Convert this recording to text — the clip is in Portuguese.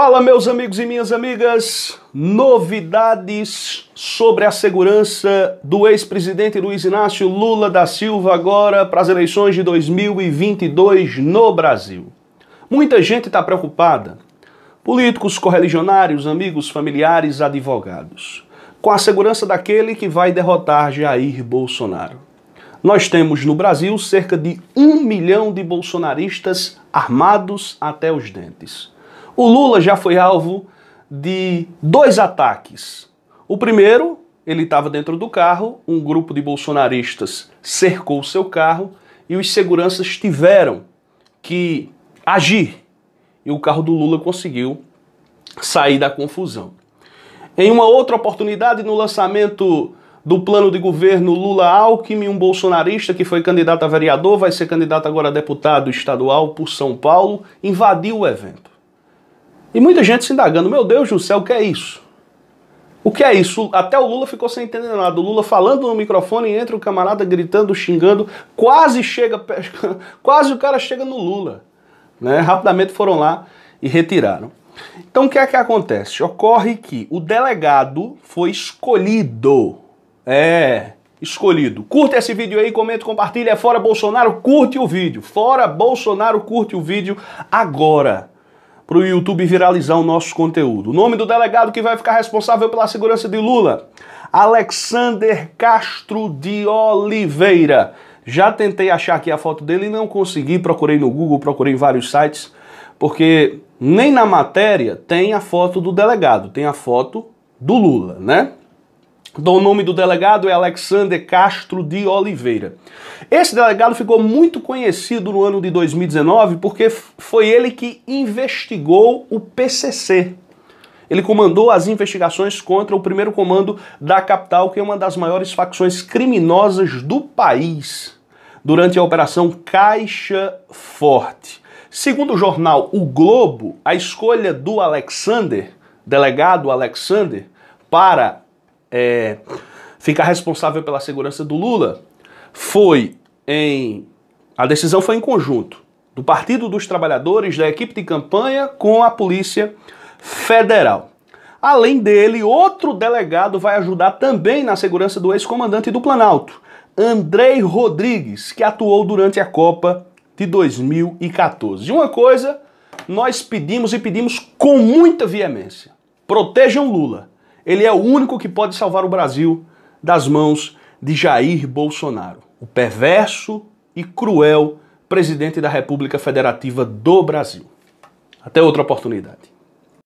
Fala, meus amigos e minhas amigas, novidades sobre a segurança do ex-presidente Luiz Inácio Lula da Silva agora para as eleições de 2022 no Brasil. Muita gente está preocupada, políticos, correligionários, amigos, familiares, advogados, com a segurança daquele que vai derrotar Jair Bolsonaro. Nós temos no Brasil cerca de um milhão de bolsonaristas armados até os dentes o Lula já foi alvo de dois ataques. O primeiro, ele estava dentro do carro, um grupo de bolsonaristas cercou o seu carro e os seguranças tiveram que agir. E o carro do Lula conseguiu sair da confusão. Em uma outra oportunidade, no lançamento do plano de governo Lula Alckmin, um bolsonarista que foi candidato a vereador, vai ser candidato agora a deputado estadual por São Paulo, invadiu o evento. E muita gente se indagando: meu Deus do céu, o que é isso? O que é isso? Até o Lula ficou sem entender nada. O Lula falando no microfone, entra o camarada gritando, xingando, quase chega, quase o cara chega no Lula. Né? Rapidamente foram lá e retiraram. Então o que é que acontece? Ocorre que o delegado foi escolhido. É, escolhido. Curta esse vídeo aí, comenta, compartilha. É fora Bolsonaro, curte o vídeo. Fora Bolsonaro, curte o vídeo agora para o YouTube viralizar o nosso conteúdo. O nome do delegado que vai ficar responsável pela segurança de Lula: Alexander Castro de Oliveira. Já tentei achar aqui a foto dele e não consegui. Procurei no Google, procurei em vários sites, porque nem na matéria tem a foto do delegado, tem a foto do Lula, né? Então, o nome do delegado é Alexander Castro de Oliveira. Esse delegado ficou muito conhecido no ano de 2019 porque foi ele que investigou o PCC. Ele comandou as investigações contra o primeiro comando da capital, que é uma das maiores facções criminosas do país, durante a Operação Caixa Forte. Segundo o jornal O Globo, a escolha do Alexander, delegado Alexander, para é, ficar responsável pela segurança do Lula foi em. A decisão foi em conjunto do Partido dos Trabalhadores, da equipe de campanha com a Polícia Federal. Além dele, outro delegado vai ajudar também na segurança do ex-comandante do Planalto, Andrei Rodrigues, que atuou durante a Copa de 2014. E uma coisa nós pedimos e pedimos com muita veemência: protejam Lula. Ele é o único que pode salvar o Brasil das mãos de Jair Bolsonaro, o perverso e cruel presidente da República Federativa do Brasil. Até outra oportunidade.